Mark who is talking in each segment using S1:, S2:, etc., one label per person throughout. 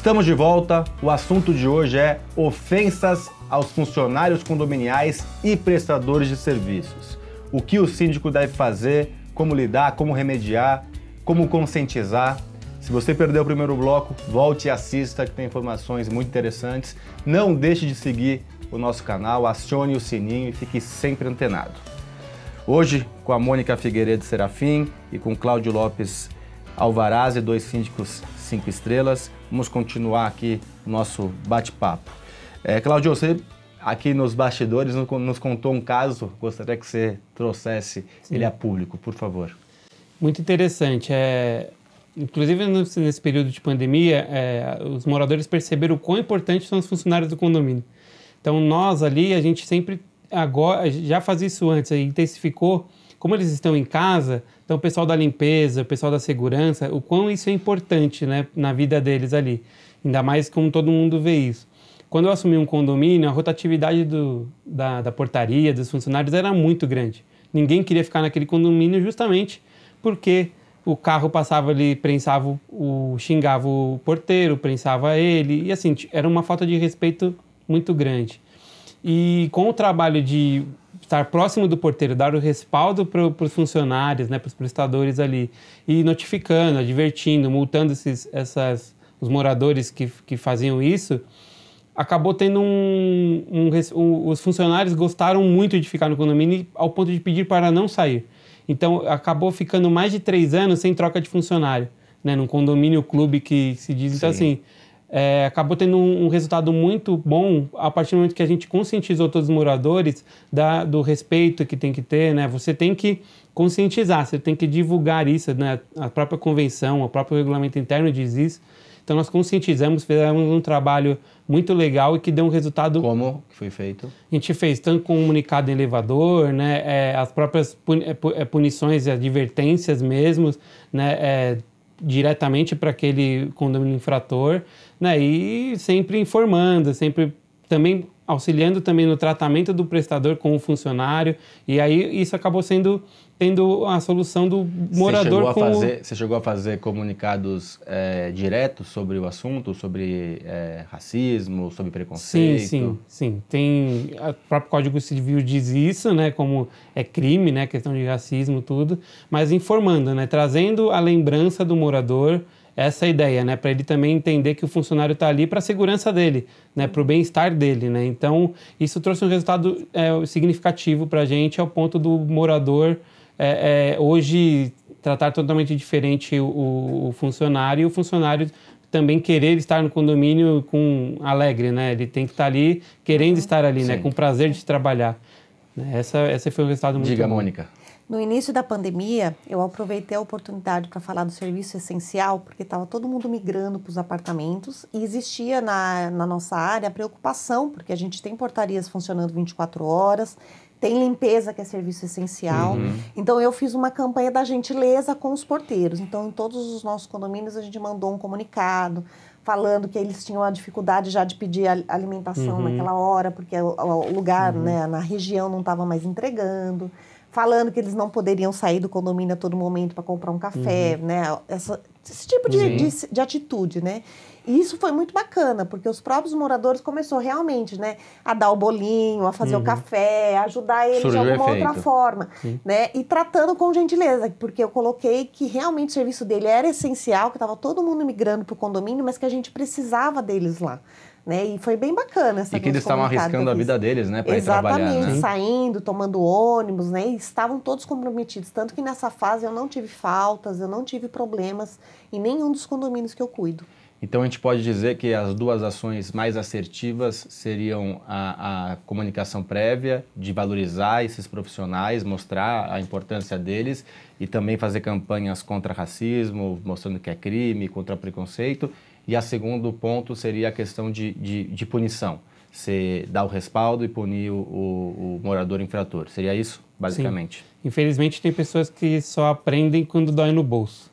S1: Estamos de volta. O assunto de hoje é ofensas aos funcionários condominiais e prestadores de serviços. O que o síndico deve fazer, como lidar, como remediar, como conscientizar. Se você perdeu o primeiro bloco, volte e assista que tem informações muito interessantes. Não deixe de seguir o nosso canal, acione o sininho e fique sempre antenado. Hoje, com a Mônica Figueiredo Serafim e com Cláudio Lopes Alvaraz, dois síndicos cinco estrelas, Vamos continuar aqui o nosso bate-papo. É, Claudio, você aqui nos bastidores nos contou um caso, gostaria que você trouxesse Sim. ele a público, por favor.
S2: Muito interessante. É, inclusive nesse período de pandemia, é, os moradores perceberam o quão importantes são os funcionários do condomínio. Então nós ali, a gente sempre agora já fazia isso antes, intensificou como eles estão em casa, então o pessoal da limpeza, o pessoal da segurança, o quão isso é importante né, na vida deles ali. Ainda mais como todo mundo vê isso. Quando eu assumi um condomínio, a rotatividade do, da, da portaria, dos funcionários era muito grande. Ninguém queria ficar naquele condomínio justamente porque o carro passava ali, prensava o, xingava o porteiro, prensava ele, e assim, era uma falta de respeito muito grande. E com o trabalho de estar próximo do porteiro, dar o respaldo para os funcionários, né, para os prestadores ali, e notificando, advertindo, multando esses, essas, os moradores que, que faziam isso, acabou tendo um, um, um, Os funcionários gostaram muito de ficar no condomínio ao ponto de pedir para não sair. Então, acabou ficando mais de três anos sem troca de funcionário, né, num condomínio clube que se diz. Então, Sim. Então, assim é, acabou tendo um, um, resultado muito bom a partir do momento que a gente conscientizou todos os moradores da, do respeito que tem que ter, né? Você tem que conscientizar, você tem que divulgar isso, né? A própria convenção, o próprio regulamento interno diz isso. Então nós conscientizamos, fizemos um trabalho muito legal e que deu um resultado. Como que
S1: foi feito? A
S2: gente fez tanto comunicado em elevador, né? É, as próprias é, é, punições e advertências mesmo, né? É, diretamente para aquele condomínio infrator né? E sempre informando, sempre também auxiliando também no tratamento do prestador com o funcionário. E aí isso acabou sendo tendo a solução do morador você com fazer,
S1: Você chegou a fazer comunicados é, diretos sobre o assunto, sobre é, racismo, sobre preconceito? Sim, sim,
S2: sim. Tem, o próprio Código Civil diz isso, né, como é crime, né, questão de racismo, tudo, mas informando, né, trazendo a lembrança do morador, essa ideia, né? Para ele também entender que o funcionário está ali para a segurança dele, né? Para o bem-estar dele, né? Então, isso trouxe um resultado é, significativo para a gente, ao ponto do morador é, é, hoje tratar totalmente diferente o, o funcionário e o funcionário também querer estar no condomínio com alegre, né? Ele tem que tá uhum. estar ali querendo né? estar ali, Sim. né? Com prazer de trabalhar. Essa, essa foi um resultado muito Diga, bom. Mônica.
S3: No início da pandemia, eu aproveitei a oportunidade para falar do serviço essencial, porque estava todo mundo migrando para os apartamentos e existia na, na nossa área preocupação, porque a gente tem portarias funcionando 24 horas, tem limpeza, que é serviço essencial. Uhum. Então, eu fiz uma campanha da gentileza com os porteiros. Então, em todos os nossos condomínios, a gente mandou um comunicado falando que eles tinham a dificuldade já de pedir alimentação uhum. naquela hora, porque o, lugar, uhum. né, na região não estava mais entregando falando que eles não poderiam sair do condomínio a todo momento para comprar um café, uhum. né? Essa, esse tipo de, de, de, atitude, né? E isso foi muito bacana, porque os próprios moradores começaram realmente, né, a dar o bolinho, a fazer uhum. o café, a ajudar eles Surgiu de alguma outra forma, né? E tratando com gentileza, porque eu coloquei que realmente o serviço dele era essencial, que estava todo mundo migrando para o condomínio, mas que a gente precisava deles lá. Né? E foi bem bacana essa E que eles estavam arriscando a vida deles, né? Para trabalhar, né? saindo, tomando ônibus, né? E estavam todos comprometidos. Tanto que nessa fase eu não tive faltas, eu não tive problemas em nenhum dos condomínios que eu cuido.
S1: Então a gente pode dizer que as duas ações mais assertivas seriam a, a comunicação prévia, de valorizar esses profissionais, mostrar a importância deles e também fazer campanhas contra racismo, mostrando que é crime, contra preconceito e a segundo ponto seria a questão de, de, de punição. Você dar o respaldo e punir o, o, o morador infrator. Seria isso, basicamente?
S2: Sim. Infelizmente, tem pessoas que só aprendem quando dói no bolso.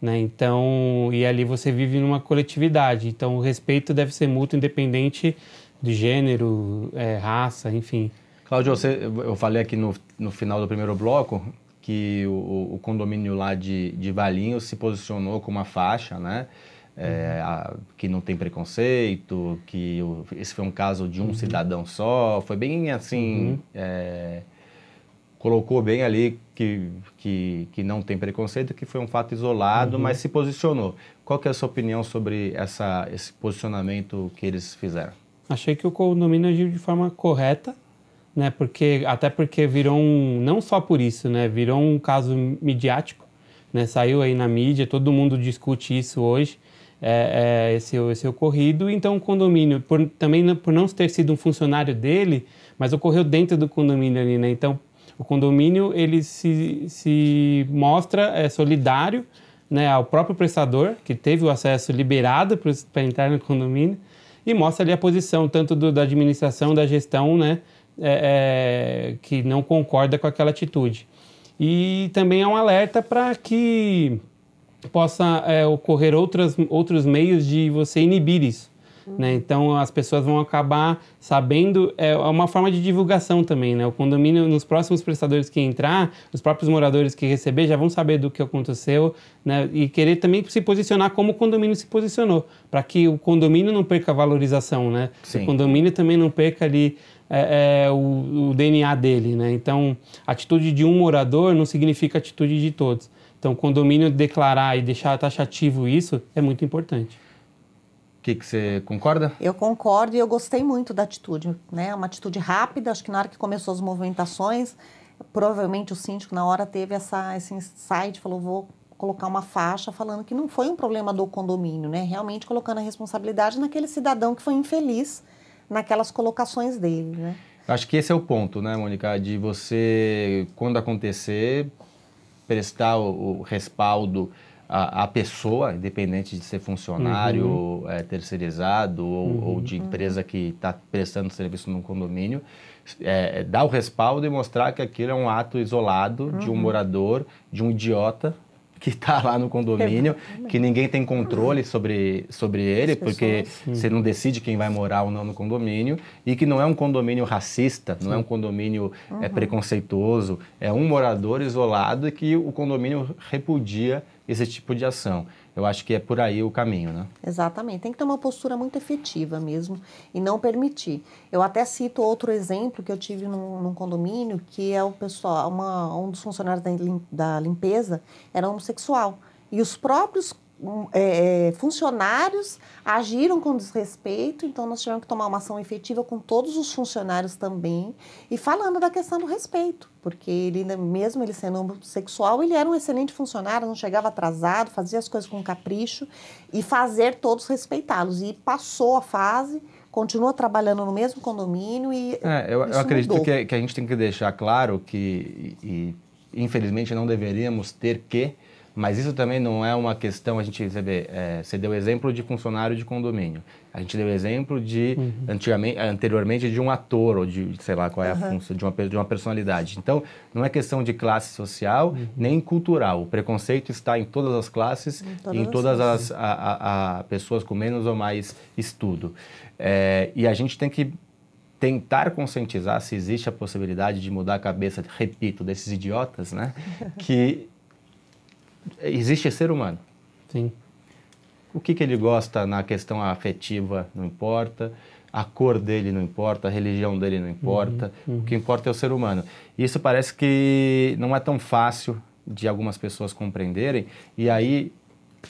S2: Né? Então, e ali você vive numa coletividade. Então, o respeito deve ser mútuo, independente de gênero, é, raça, enfim.
S1: Cláudio, você, eu falei aqui no, no final do primeiro bloco que o, o condomínio lá de, de Valinhos se posicionou com uma faixa, né? é, uhum. a, que não tem preconceito, que o, esse foi um caso de um uhum. cidadão só, foi bem assim, uhum. é, colocou bem ali que, que, que não tem preconceito, que foi um fato isolado, uhum. mas se posicionou. Qual que é a sua opinião sobre essa, esse posicionamento que eles fizeram?
S2: Achei que o condomínio agiu de forma correta, né? Porque até porque virou um não só por isso, né? Virou um caso midiático, né? Saiu aí na mídia, todo mundo discute isso hoje é, é, esse, esse ocorrido. Então, o condomínio, por, também por não ter sido um funcionário dele, mas ocorreu dentro do condomínio ali, né? Então, o condomínio ele se, se mostra é, solidário né, ao próprio prestador, que teve o acesso liberado para entrar no condomínio, e mostra ali a posição tanto do, da administração, da gestão, né, é, é, que não concorda com aquela atitude. E também é um alerta para que possa é, ocorrer outras, outros meios de você inibir isso. Uhum. Né? Então as pessoas vão acabar sabendo, é, é uma forma de divulgação também, né? O condomínio, nos próximos prestadores que entrar, os próprios moradores que receber já vão saber do que aconteceu, né? E querer também se posicionar como o condomínio se posicionou, para que o condomínio não perca valorização, né? O condomínio também não perca ali é, é, o, o DNA dele, né? Então, atitude de um morador não significa atitude de todos. Então, o condomínio declarar e deixar taxativo isso é muito importante.
S3: O
S2: que, que você concorda?
S3: Eu concordo e eu gostei muito da atitude. Né? Uma atitude rápida, acho que na hora que começou as movimentações, provavelmente o síndico na hora teve essa, esse insight, falou, vou colocar uma faixa falando que não foi um problema do condomínio, né? Realmente colocando a responsabilidade naquele cidadão que foi infeliz naquelas colocações dele, né?
S1: Acho que esse é o ponto, né, Mônica? De você, quando acontecer, prestar o, o respaldo à, à, pessoa, independente de ser funcionário, uhum. é, terceirizado ou, uhum. ou, de empresa que está prestando serviço num condomínio, é, é, dar o respaldo e mostrar que aquilo é um ato isolado uhum. de um uhum. morador, de um idiota que está lá no condomínio, que ninguém tem controle sobre, sobre ele, porque você não decide quem vai morar ou não no condomínio, e que não é um condomínio racista, não é um condomínio é, uhum. preconceituoso, é um morador isolado e que o condomínio repudia esse tipo de ação. Eu acho que é por aí o caminho, né?
S3: Exatamente. Tem que ter uma postura muito efetiva mesmo e não permitir. Eu até cito outro exemplo que eu tive num, num condomínio, que é o pessoal, uma, um dos funcionários da, da limpeza era homossexual. E os próprios é, é, funcionários agiram com desrespeito, então nós tivemos que tomar uma ação efetiva com todos os funcionários também. E falando da questão do respeito, porque ele, né, mesmo ele sendo homossexual, ele era um excelente funcionário, não chegava atrasado, fazia as coisas com capricho e fazer todos respeitá-los. E passou a fase continua trabalhando no mesmo condomínio e.
S1: É, eu, eu acredito que, que, a gente tem que deixar claro que, e, e, infelizmente, não deveríamos ter que mas isso também não é uma questão, a gente receber é, você deu exemplo de funcionário de condomínio. A gente deu exemplo de, uhum. antigamente, anteriormente, de um ator ou de, sei lá, qual é a uhum. função, de uma, de uma personalidade. Então, não é questão de classe social uhum. nem cultural. O preconceito está em todas as classes, em todas, em todas as, as a, a, a pessoas com menos ou mais estudo. É, e a gente tem que tentar conscientizar se existe a possibilidade de mudar a cabeça, repito, desses idiotas, né? que existe ser humano. Sim. O que, que ele gosta na questão afetiva não importa, a cor dele não importa, a religião dele não importa, uhum, uhum. o que importa é o ser humano. Isso parece que não é tão fácil de algumas pessoas compreenderem, e aí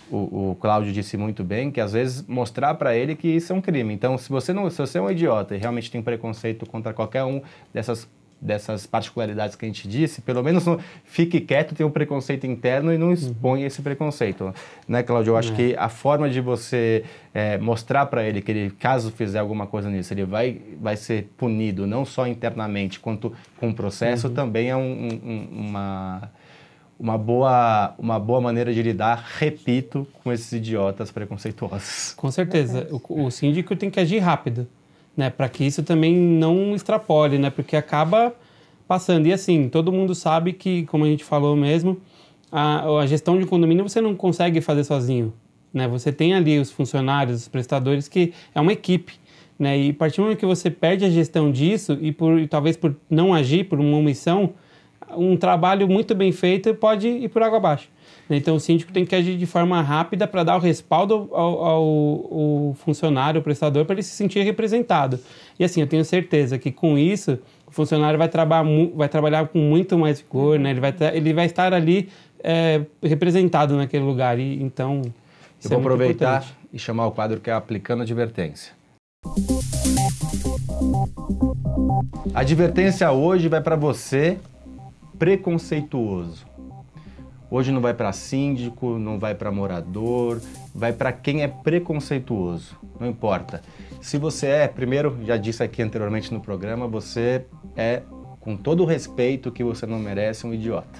S1: o, o Cláudio disse muito bem que às vezes mostrar para ele que isso é um crime. Então, se você não, se você é um idiota e realmente tem preconceito contra qualquer um dessas dessas particularidades que a gente disse, pelo menos não, fique quieto, tenha um preconceito interno e não uhum. exponha uhum. esse preconceito. Né, Claudio? Eu acho é. que a forma de você é, mostrar para ele que ele, caso fizer alguma coisa nisso, ele vai, vai ser punido, não só internamente, quanto com o processo, uhum. também é um, um, uma uma boa, uma boa maneira de lidar, repito, com esses idiotas preconceituosos.
S2: Com certeza. É o, o síndico tem que agir rápido né? Para que isso também não extrapole, né? Porque acaba passando. E assim, todo mundo sabe que, como a gente falou mesmo, a, a gestão de condomínio você não consegue fazer sozinho, né? Você tem ali os funcionários, os prestadores, que é uma equipe. Né? E a partir do momento que você perde a gestão disso e por talvez por não agir, por uma omissão, um trabalho muito bem feito pode ir por água abaixo. Né? Então, o síndico tem que agir de forma rápida para dar o respaldo ao, ao, ao funcionário, ao prestador, para ele se sentir representado. E assim, eu tenho certeza que com isso, o funcionário vai, traba vai trabalhar com muito mais vigor, né? ele, vai ele vai estar ali é, representado naquele lugar. E, então,
S1: eu é vou é aproveitar importante.
S2: e chamar o quadro que é Aplicando Advertência.
S1: A advertência hoje vai para você preconceituoso. Hoje não vai para síndico, não vai para morador, vai para quem é preconceituoso, não importa. Se você é, primeiro, já disse aqui anteriormente no programa, você é, com todo o respeito que você não merece, um idiota.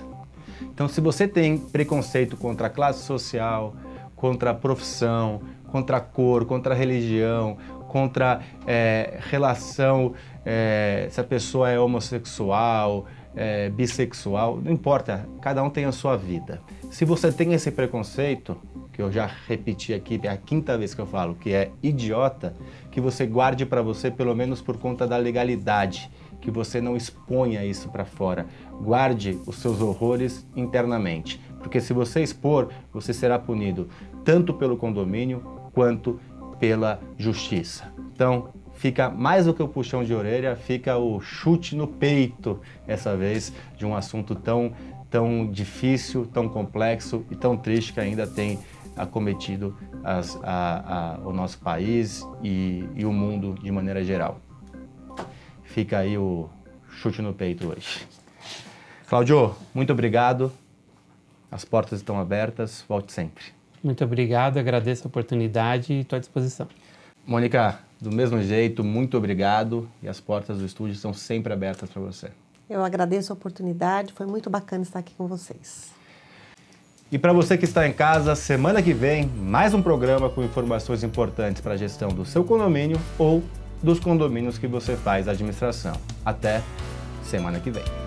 S1: Então, se você tem preconceito contra a classe social, contra a profissão, contra a cor, contra a religião, contra é, relação, é, se a pessoa é homossexual, é, bissexual, não importa, cada um tem a sua vida. Se você tem esse preconceito, que eu já repeti aqui, é a quinta vez que eu falo, que é idiota, que você guarde para você, pelo menos por conta da legalidade, que você não exponha isso para fora. Guarde os seus horrores internamente, porque se você expor, você será punido tanto pelo condomínio quanto pela justiça. Então, fica mais do que o puxão de orelha, fica o chute no peito, essa vez, de um assunto tão, tão difícil, tão complexo e tão triste que ainda tem acometido as, a, a, o nosso país e, e o mundo de maneira geral. Fica aí o chute no peito hoje. Cláudio, muito obrigado. As portas estão abertas, volte sempre.
S2: Muito obrigado, agradeço a oportunidade
S1: e estou à disposição. Mônica, do mesmo jeito, muito obrigado e as portas do estúdio estão sempre abertas para você.
S3: Eu agradeço a oportunidade, foi muito bacana estar aqui com vocês.
S1: E para você que está em casa, semana que vem, mais um programa com informações importantes para a gestão do seu condomínio ou dos condomínios que você faz a administração. Até semana que vem.